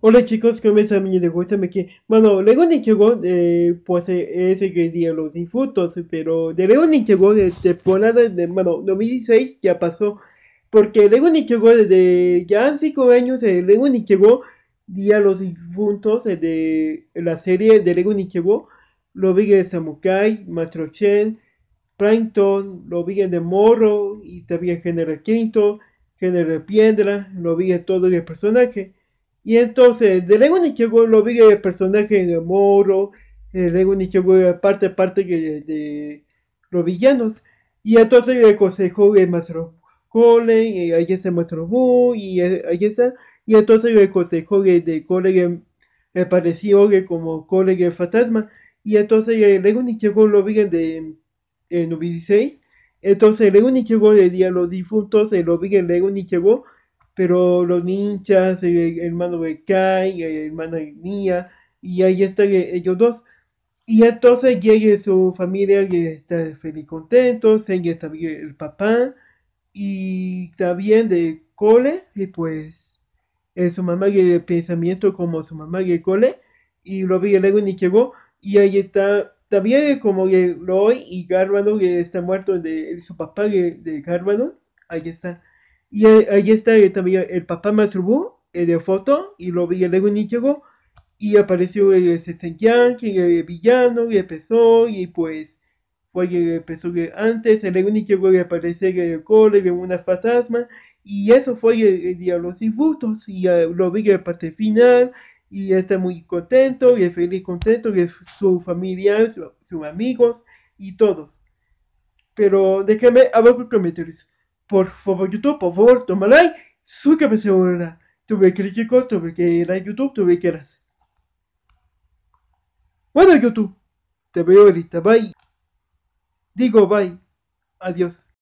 Hola chicos, ¿cómo están? Mi de me que, bueno, LEGO Ninjago, eh, pues eh, es el que día los infutos, pero de LEGO Ninchego de temporada de, bueno, 2016 ya pasó, porque LEGO Ninjago desde ya 5 años, LEGO eh, León Día día los infuntos eh, de la serie de LEGO Ninjago, lo vi de Samukai, Maestro Chen, Prankton, lo vi de Morro, y también General Quinto, General Piedra, lo vi todo el personaje. Y entonces, de Lego Nichego lo vi el personaje de moro, Lego Nichego eh, parte, parte de, los villanos. Y entonces le eh, aconsejó el eh, maestro cole y ahí está el maestro y ahí está. Y entonces le aconsejó que de Colin Me pareció que como Colin el fantasma. Y entonces Lego Nichego lo vi de, en 96. Entonces el Lego Nichego de Día los Difuntos, el lo vi en Lego Nichego pero los ninjas, el hermano de Kai, el hermano de Nia, y ahí están eh, ellos dos. Y entonces llega su familia que está feliz, contentos, contento, está bien, el papá, y también de cole, y pues es su mamá que de pensamiento como su mamá que cole, y lo vi luego ni llegó, y ahí está también como Roy y Garvano que está muerto de su papá de Garvano ahí está. Y ahí está eh, también el papá masturbó eh, de foto y lo vi luego llegó y apareció el eh, que el villano y empezó y pues fue que empezó antes el Lego llegó que aparece en el cole de una fantasma y eso fue el, día de los y lo vi en la parte final y está muy contento y feliz contento y su familia, sus amigos y todos. Pero déjame abajo comentarios por favor YouTube, por favor, toma like, suscríbete ahora. Tuve que chicos, tuve que ir a YouTube, tuve que eras. Bueno YouTube, te veo ahorita, bye. Digo bye, adiós.